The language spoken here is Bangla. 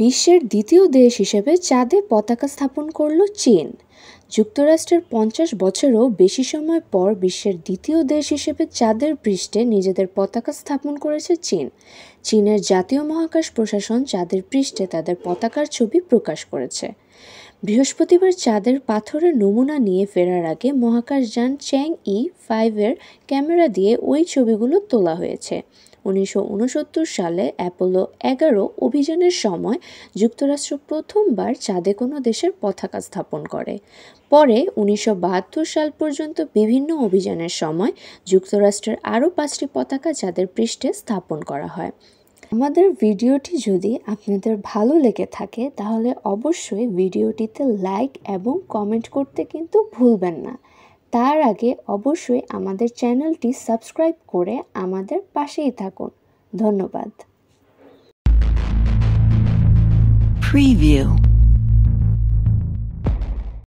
বিশ্বের দ্বিতীয় দেশ হিসেবে চাঁদে পতাকা স্থাপন করল চীন যুক্তরাষ্ট্রের পঞ্চাশ বছরও বেশি সময় পর বিশ্বের দ্বিতীয় দেশ হিসেবে চাঁদের পৃষ্ঠে নিজেদের পতাকা স্থাপন করেছে চীন চীনের জাতীয় মহাকাশ প্রশাসন চাঁদের পৃষ্ঠে তাদের পতাকার ছবি প্রকাশ করেছে বৃহস্পতিবার চাঁদের পাথরের নমুনা নিয়ে ফেরার আগে মহাকাশযান চ্যাং ই ফাইভের ক্যামেরা দিয়ে ওই ছবিগুলো তোলা হয়েছে উনিশশো সালে অ্যাপোলো এগারো অভিযানের সময় যুক্তরাষ্ট্র প্রথমবার চাঁদে কোনো দেশের পতাকা স্থাপন করে পরে উনিশশো সাল পর্যন্ত বিভিন্ন অভিযানের সময় যুক্তরাষ্ট্রের আরও পাঁচটি পতাকা চাঁদের পৃষ্ঠে স্থাপন করা হয় আমাদের ভিডিওটি যদি আপনাদের ভালো লেগে থাকে তাহলে অবশ্যই ভিডিওটিতে লাইক এবং কমেন্ট করতে কিন্তু ভুলবেন না তার আগে অবশ্যই আমাদের চ্যানেলটি সাবস্ক্রাইব করে আমাদের পাশেই থাকুন ধন্যবাদ Preview